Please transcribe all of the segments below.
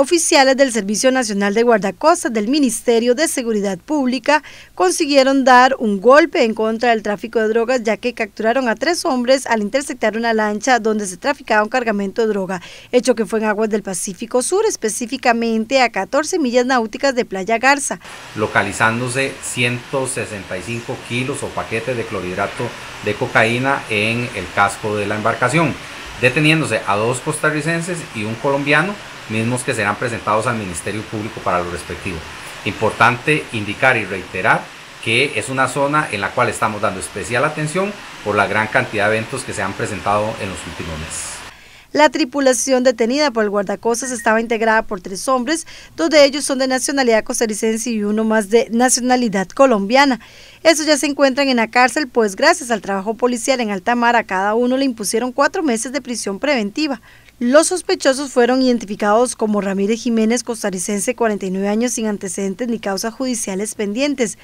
Oficiales del Servicio Nacional de Guardacostas del Ministerio de Seguridad Pública consiguieron dar un golpe en contra del tráfico de drogas ya que capturaron a tres hombres al interceptar una lancha donde se traficaba un cargamento de droga, hecho que fue en aguas del Pacífico Sur, específicamente a 14 millas náuticas de Playa Garza. Localizándose 165 kilos o paquetes de clorhidrato de cocaína en el casco de la embarcación, deteniéndose a dos costarricenses y un colombiano mismos que serán presentados al Ministerio Público para lo respectivo. Importante indicar y reiterar que es una zona en la cual estamos dando especial atención por la gran cantidad de eventos que se han presentado en los últimos meses. La tripulación detenida por el guardacostas estaba integrada por tres hombres, dos de ellos son de nacionalidad costarricense y uno más de nacionalidad colombiana. Estos ya se encuentran en la cárcel, pues gracias al trabajo policial en alta mar a cada uno le impusieron cuatro meses de prisión preventiva, los sospechosos fueron identificados como Ramírez Jiménez, costarricense, 49 años, sin antecedentes ni causas judiciales pendientes.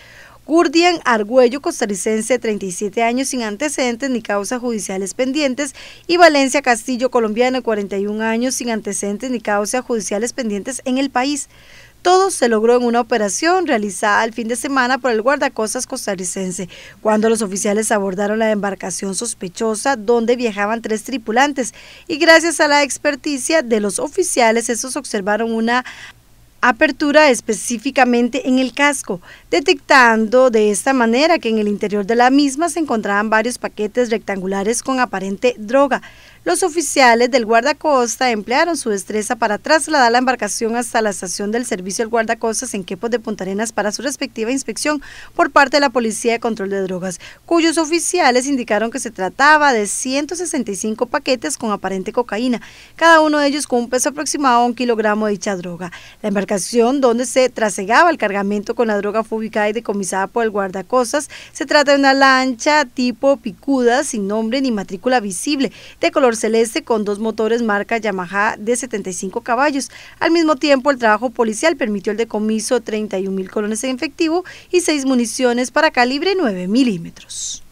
Gurdian Argüello, costarricense, 37 años, sin antecedentes ni causas judiciales pendientes. Y Valencia Castillo, colombiano, 41 años, sin antecedentes ni causas judiciales pendientes en el país. Todo se logró en una operación realizada al fin de semana por el guardacostas costarricense, cuando los oficiales abordaron la embarcación sospechosa donde viajaban tres tripulantes y gracias a la experticia de los oficiales esos observaron una apertura específicamente en el casco, detectando de esta manera que en el interior de la misma se encontraban varios paquetes rectangulares con aparente droga. Los oficiales del guardacosta emplearon su destreza para trasladar la embarcación hasta la estación del servicio del guardacostas en Quepos de Punta Arenas para su respectiva inspección por parte de la Policía de Control de Drogas, cuyos oficiales indicaron que se trataba de 165 paquetes con aparente cocaína, cada uno de ellos con un peso aproximado a un kilogramo de dicha droga. La embarcación donde se trasegaba el cargamento con la droga fue ubicada y decomisada por el guardacostas. Se trata de una lancha tipo picuda sin nombre ni matrícula visible, de color celeste con dos motores marca Yamaha de 75 caballos. Al mismo tiempo, el trabajo policial permitió el decomiso de 31 mil colones de efectivo y seis municiones para calibre 9 milímetros.